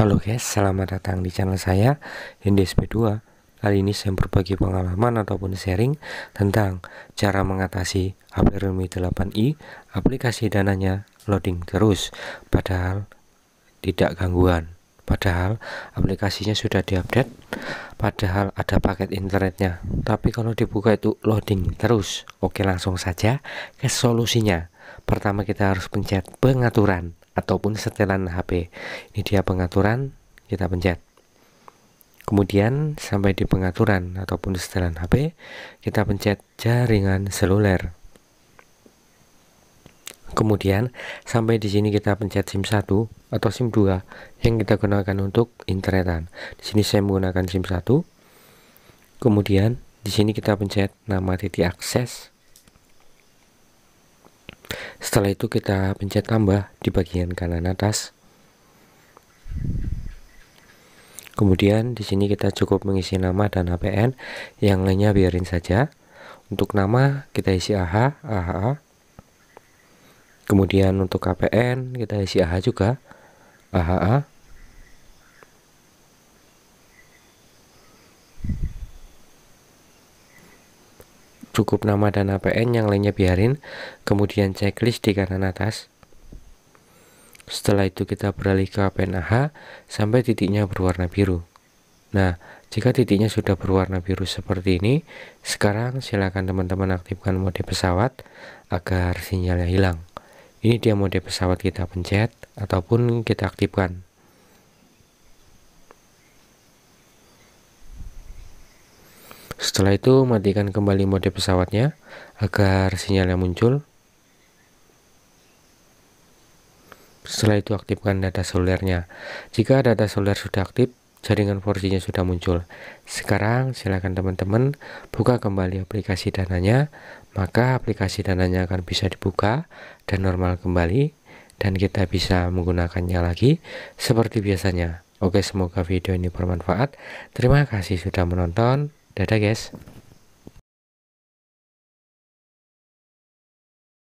Halo guys, selamat datang di channel saya HindiSP2 Kali ini saya berbagi pengalaman ataupun sharing tentang cara mengatasi HP Realme 8i aplikasi dananya loading terus padahal tidak gangguan padahal aplikasinya sudah diupdate padahal ada paket internetnya tapi kalau dibuka itu loading terus oke langsung saja ke solusinya pertama kita harus pencet pengaturan ataupun setelan HP. Ini dia pengaturan, kita pencet. Kemudian sampai di pengaturan ataupun setelan HP, kita pencet jaringan seluler. Kemudian sampai di sini kita pencet SIM 1 atau SIM 2 yang kita gunakan untuk internetan. Di sini saya menggunakan SIM 1. Kemudian di sini kita pencet nama titik akses setelah itu kita pencet tambah di bagian kanan atas. Kemudian di sini kita cukup mengisi nama dan APN, yang lainnya biarin saja. Untuk nama kita isi AH, AHA. Kemudian untuk APN kita isi AH juga, AHA. cukup nama dan APN yang lainnya biarin kemudian checklist di kanan atas setelah itu kita beralih ke APN AH sampai titiknya berwarna biru nah jika titiknya sudah berwarna biru seperti ini sekarang silakan teman-teman aktifkan mode pesawat agar sinyalnya hilang ini dia mode pesawat kita pencet ataupun kita aktifkan Setelah itu matikan kembali mode pesawatnya agar sinyalnya muncul. Setelah itu aktifkan data selulernya. Jika data seluler sudah aktif, jaringan 4G-nya sudah muncul. Sekarang silakan teman-teman buka kembali aplikasi dananya, maka aplikasi dananya akan bisa dibuka dan normal kembali dan kita bisa menggunakannya lagi seperti biasanya. Oke, semoga video ini bermanfaat. Terima kasih sudah menonton. I guess.